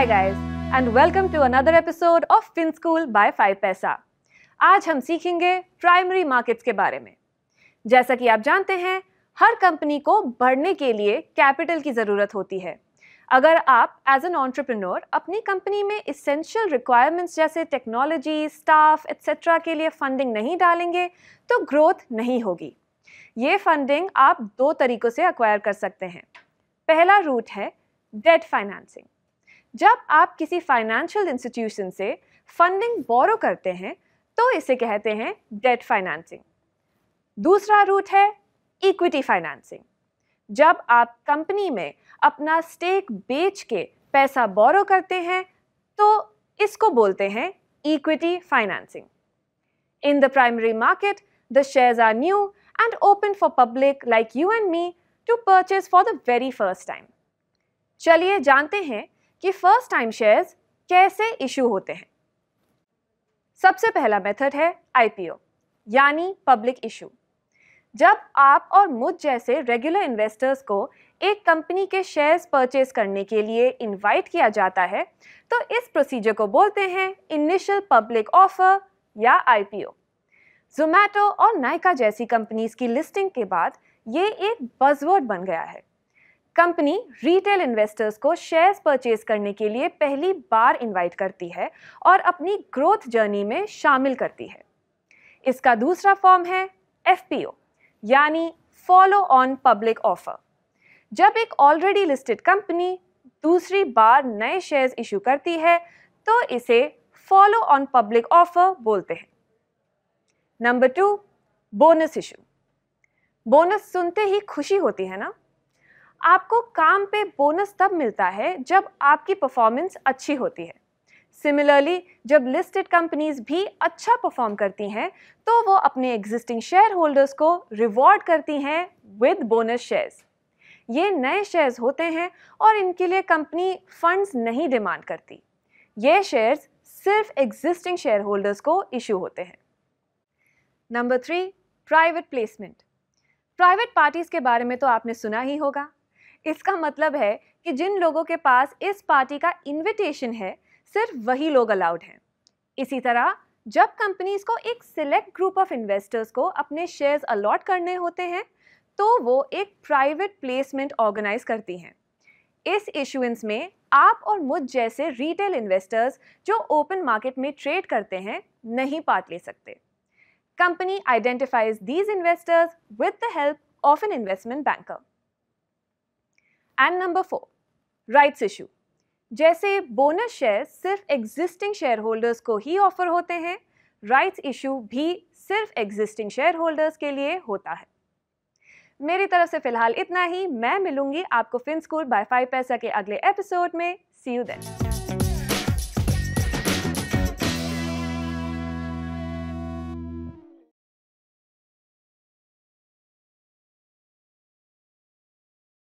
hi guys and welcome to another episode of fin school by five Paisa आज हम सीखेंगे primary markets के बारे में जैसा कि आप जानते हैं हर कंपनी को बढ़ने के लिए कैपिटल की ज़रूरत होती है अगर आप एज एन ऑन्टरप्रनोर अपनी कंपनी में इसेंशियल रिक्वायरमेंट्स जैसे टेक्नोलॉजी स्टाफ एक्सेट्रा के लिए फंडिंग नहीं डालेंगे तो ग्रोथ नहीं होगी ये फंडिंग आप दो तरीक़ों से अक्वायर कर सकते हैं पहला रूट है डेट फाइनेंसिंग जब आप किसी फाइनेंशियल इंस्टीट्यूशन से फंडिंग बोरो करते हैं तो इसे कहते हैं डेट फाइनेंसिंग दूसरा रूट है इक्विटी फाइनेंसिंग जब आप कंपनी में अपना स्टेक बेच के पैसा बोरो करते हैं तो इसको बोलते हैं equity financing in the primary market the shares are new and open for public like you and me to purchase for the very first time चलिए जानते हैं कि फर्स्ट टाइम शेयर्स कैसे इशू होते हैं सबसे पहला मेथड है आईपीओ यानी पब्लिक इशू जब आप और मुझ जैसे रेगुलर इन्वेस्टर्स को एक कंपनी के शेयर्स परचेज करने के लिए इनवाइट किया जाता है तो इस प्रोसीजर को बोलते हैं इनिशियल पब्लिक ऑफर या आईपीओ जोमैटो और नायका जैसी कंपनीज की लिस्टिंग के बाद ये एक बजवर्ड बन गया है कंपनी रिटेल इन्वेस्टर्स को शेयर्स परचेज करने के लिए पहली बार इनवाइट करती है और अपनी ग्रोथ जर्नी में शामिल करती है इसका दूसरा फॉर्म है एफ यानी फॉलो ऑन पब्लिक ऑफर जब एक ऑलरेडी लिस्टेड कंपनी दूसरी बार नए शेयर्स इशू करती है तो इसे फॉलो ऑन पब्लिक ऑफर बोलते हैं number two bonus issue bonus सुनते ही खुशी होती है ना आपको काम पे बोनस तब मिलता है जब आपकी परफॉर्मेंस अच्छी होती है सिमिलरली जब लिस्टेड कंपनीज भी अच्छा परफॉर्म करती हैं तो वो अपने एग्जिस्टिंग शेयर होल्डर्स को रिवॉर्ड करती हैं विद बोनस शेयर्स ये नए शेयर्स होते हैं और इनके लिए कंपनी फंड्स नहीं डिमांड करती ये शेयर्स सिर्फ एग्जिस्टिंग शेयर होल्डर्स को इशू होते हैं number three private placement private parties के बारे में तो आपने सुना ही होगा इसका मतलब है कि जिन लोगों के पास इस पार्टी का इनविटेशन है सिर्फ वही लोग अलाउड हैं इसी तरह जब कंपनीज को एक सिलेक्ट ग्रुप ऑफ इन्वेस्टर्स को अपने शेयर्स अलॉट करने होते हैं तो वो एक प्राइवेट प्लेसमेंट ऑर्गेनाइज करती हैं इस इशुएंस में आप और मुझ जैसे रिटेल इन्वेस्टर्स जो ओपन मार्केट में ट्रेड करते हैं नहीं पार्ट ले सकते company identifies these investors with the help of an investment banker and number four rights issue जैसे बोनस शेयर सिर्फ एग्जिस्टिंग शेयर होल्डर्स को ही ऑफर होते हैं राइट्स इशू भी सिर्फ एग्जिस्टिंग शेयर होल्डर्स के लिए होता है मेरी तरफ से फिलहाल इतना ही मैं मिलूंगी आपको फिन स्कूल बाय फाइव पैसा के अगले एपिसोड में सी यू देन